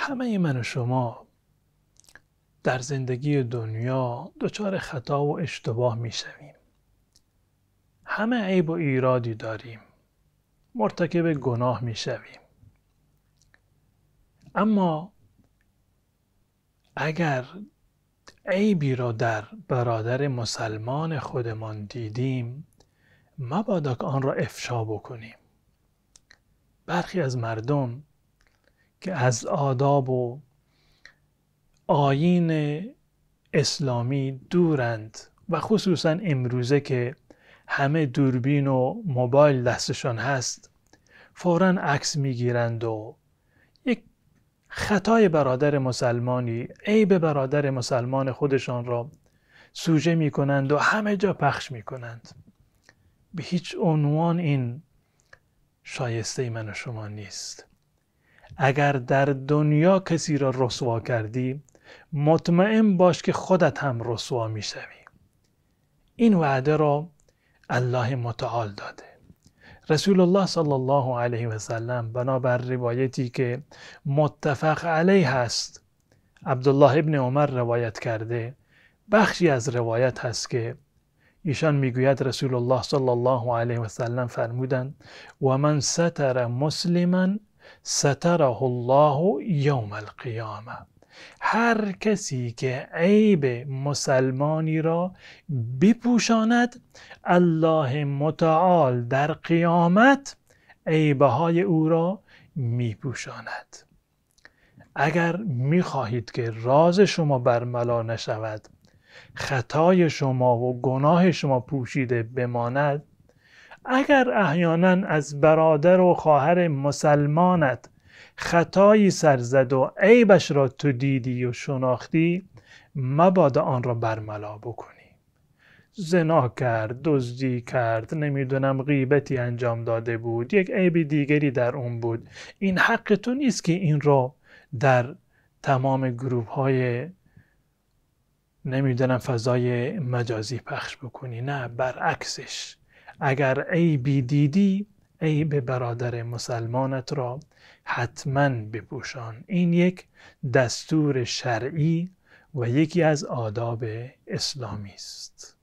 همه من و شما در زندگی دنیا دچار خطا و اشتباه می شویم. همه عیب و ایرادی داریم مرتکب گناه می شویم. اما اگر عیبی را در برادر مسلمان خودمان دیدیم مبادا که آن را افشا بکنیم برخی از مردم که از آداب و آیین اسلامی دورند و خصوصا امروزه که همه دوربین و موبایل دستشان هست فورا عکس میگیرند و یک خطای برادر مسلمانی عیب برادر مسلمان خودشان را سوژه می کنند و همه جا پخش میکنند به هیچ عنوان این شایسته من و شما نیست اگر در دنیا کسی را رسوا کردی مطمئن باش که خودت هم رسوا شوی این وعده را الله متعال داده رسول الله صلی الله علیه و سلم بنابر روایتی که متفق علیه هست عبدالله ابن عمر روایت کرده بخشی از روایت هست که ایشان میگوید رسول الله صلی الله علیه و سلم فرمودند و من ستر مسلما ستره الله یوم القیامه هر کسی که عیب مسلمانی را بپوشاند الله متعال در قیامت عیبه او را میپوشاند اگر میخواهید که راز شما برملا نشود خطای شما و گناه شما پوشیده بماند اگر احیانا از برادر و خواهر مسلمانت خطایی سر زد و عیبش را تو دیدی و شناختی مبادا آن را برملا بکنی زنا کرد دزدی کرد نمیدونم غیبتی انجام داده بود یک عیب دیگری در اون بود این حق تو نیست که این را در تمام گروه های نمیدونم فضای مجازی پخش بکنی نه برعکسش اگر عیبی دیدی عیب برادر مسلمانت را حتما بپوشان این یک دستور شرعی و یکی از آداب اسلامی است